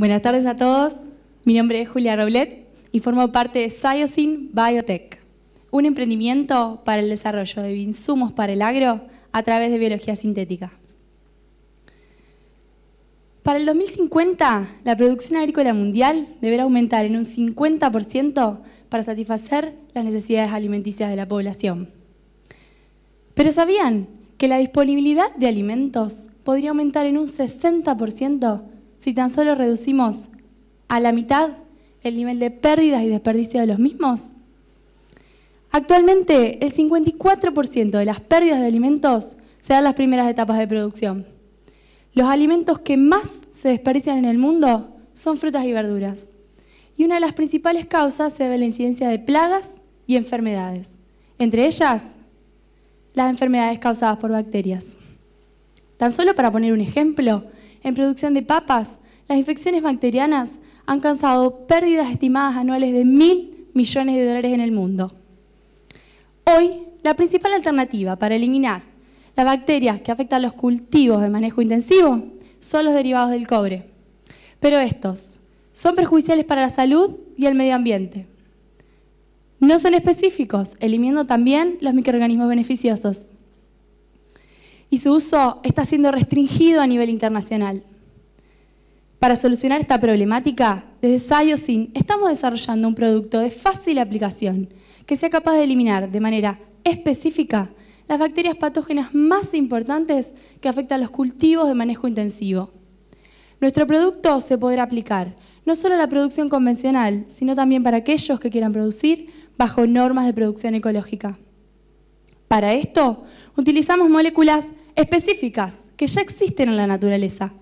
Buenas tardes a todos. Mi nombre es Julia Roblet y formo parte de Sciocin Biotech, un emprendimiento para el desarrollo de insumos para el agro a través de biología sintética. Para el 2050, la producción agrícola mundial deberá aumentar en un 50% para satisfacer las necesidades alimenticias de la población. Pero ¿sabían que la disponibilidad de alimentos podría aumentar en un 60% si tan solo reducimos a la mitad el nivel de pérdidas y desperdicio de los mismos? Actualmente, el 54% de las pérdidas de alimentos se dan en las primeras etapas de producción. Los alimentos que más se desperdician en el mundo son frutas y verduras. Y una de las principales causas se debe a la incidencia de plagas y enfermedades. Entre ellas, las enfermedades causadas por bacterias. Tan solo para poner un ejemplo, en producción de papas, las infecciones bacterianas han causado pérdidas estimadas anuales de mil millones de dólares en el mundo. Hoy, la principal alternativa para eliminar las bacterias que afectan los cultivos de manejo intensivo son los derivados del cobre. Pero estos son perjudiciales para la salud y el medio ambiente. No son específicos, eliminando también los microorganismos beneficiosos y su uso está siendo restringido a nivel internacional. Para solucionar esta problemática, desde Sciosin estamos desarrollando un producto de fácil aplicación que sea capaz de eliminar de manera específica las bacterias patógenas más importantes que afectan los cultivos de manejo intensivo. Nuestro producto se podrá aplicar no solo a la producción convencional, sino también para aquellos que quieran producir bajo normas de producción ecológica. Para esto, utilizamos moléculas específicas que ya existen en la naturaleza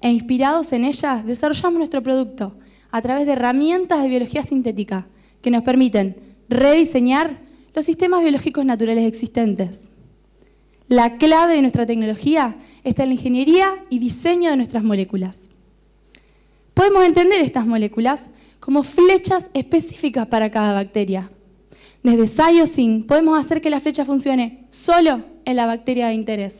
e inspirados en ellas desarrollamos nuestro producto a través de herramientas de biología sintética que nos permiten rediseñar los sistemas biológicos naturales existentes. La clave de nuestra tecnología está en la ingeniería y diseño de nuestras moléculas. Podemos entender estas moléculas como flechas específicas para cada bacteria. Desde sin podemos hacer que la flecha funcione solo en la bacteria de interés.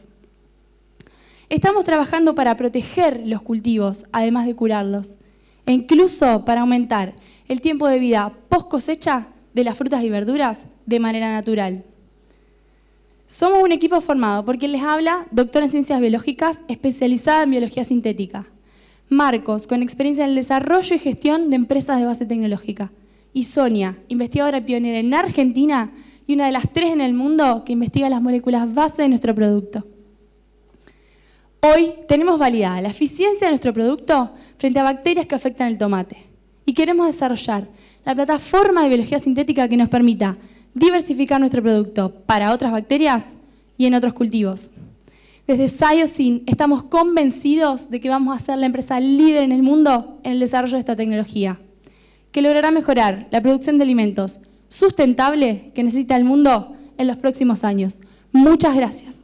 Estamos trabajando para proteger los cultivos, además de curarlos, e incluso para aumentar el tiempo de vida post cosecha de las frutas y verduras de manera natural. Somos un equipo formado por quien les habla, doctora en ciencias biológicas, especializada en biología sintética. Marcos, con experiencia en el desarrollo y gestión de empresas de base tecnológica. Y Sonia, investigadora pionera en Argentina y una de las tres en el mundo que investiga las moléculas base de nuestro producto. Hoy tenemos validada la eficiencia de nuestro producto frente a bacterias que afectan el tomate. Y queremos desarrollar la plataforma de biología sintética que nos permita diversificar nuestro producto para otras bacterias y en otros cultivos. Desde Sciocin estamos convencidos de que vamos a ser la empresa líder en el mundo en el desarrollo de esta tecnología, que logrará mejorar la producción de alimentos sustentable que necesita el mundo en los próximos años. Muchas gracias.